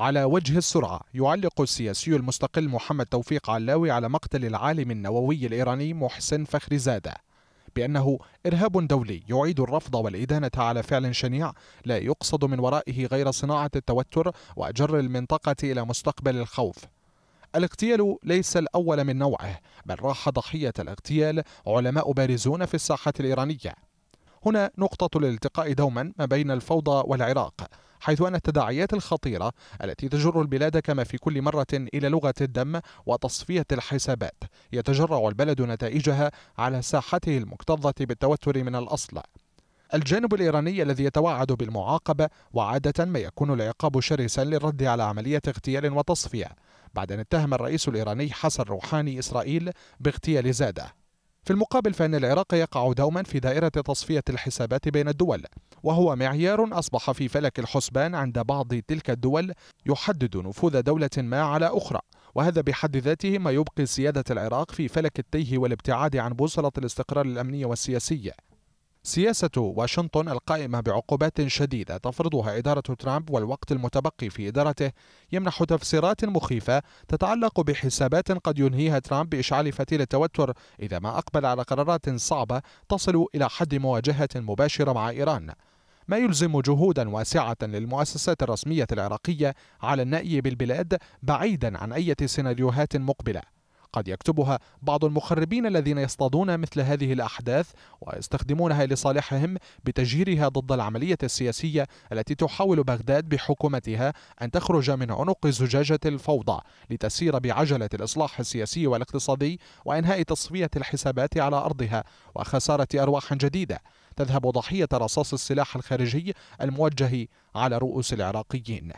على وجه السرعة يعلق السياسي المستقل محمد توفيق علاوي على مقتل العالم النووي الإيراني محسن فخرزادة بأنه إرهاب دولي يعيد الرفض والإدانة على فعل شنيع لا يقصد من ورائه غير صناعة التوتر وجر المنطقة إلى مستقبل الخوف الاغتيال ليس الأول من نوعه بل راح ضحية الاغتيال علماء بارزون في الساحة الإيرانية هنا نقطة الالتقاء دوما ما بين الفوضى والعراق حيث أن التداعيات الخطيرة التي تجر البلاد كما في كل مرة إلى لغة الدم وتصفية الحسابات يتجرع البلد نتائجها على ساحته المكتظة بالتوتر من الأصل الجانب الإيراني الذي يتوعد بالمعاقبة وعادة ما يكون العقاب شرسا للرد على عملية اغتيال وتصفية بعد أن اتهم الرئيس الإيراني حسن روحاني إسرائيل باغتيال زاده في المقابل فإن العراق يقع دوما في دائرة تصفية الحسابات بين الدول وهو معيار أصبح في فلك الحسبان عند بعض تلك الدول يحدد نفوذ دولة ما على أخرى وهذا بحد ذاته ما يبقي سيادة العراق في فلك التيه والابتعاد عن بوصلة الاستقرار الأمني والسياسي سياسة واشنطن القائمة بعقوبات شديدة تفرضها إدارة ترامب والوقت المتبقي في إدارته يمنح تفسيرات مخيفة تتعلق بحسابات قد ينهيها ترامب بإشعال فتيل التوتر إذا ما أقبل على قرارات صعبة تصل إلى حد مواجهة مباشرة مع إيران ما يلزم جهودا واسعة للمؤسسات الرسمية العراقية على النأي بالبلاد بعيدا عن أي سيناريوهات مقبلة قد يكتبها بعض المخربين الذين يصطادون مثل هذه الأحداث ويستخدمونها لصالحهم بتجهيرها ضد العملية السياسية التي تحاول بغداد بحكومتها أن تخرج من عنق زجاجة الفوضى لتسير بعجلة الإصلاح السياسي والاقتصادي وإنهاء تصفية الحسابات على أرضها وخسارة أرواح جديدة تذهب ضحية رصاص السلاح الخارجي الموجه على رؤوس العراقيين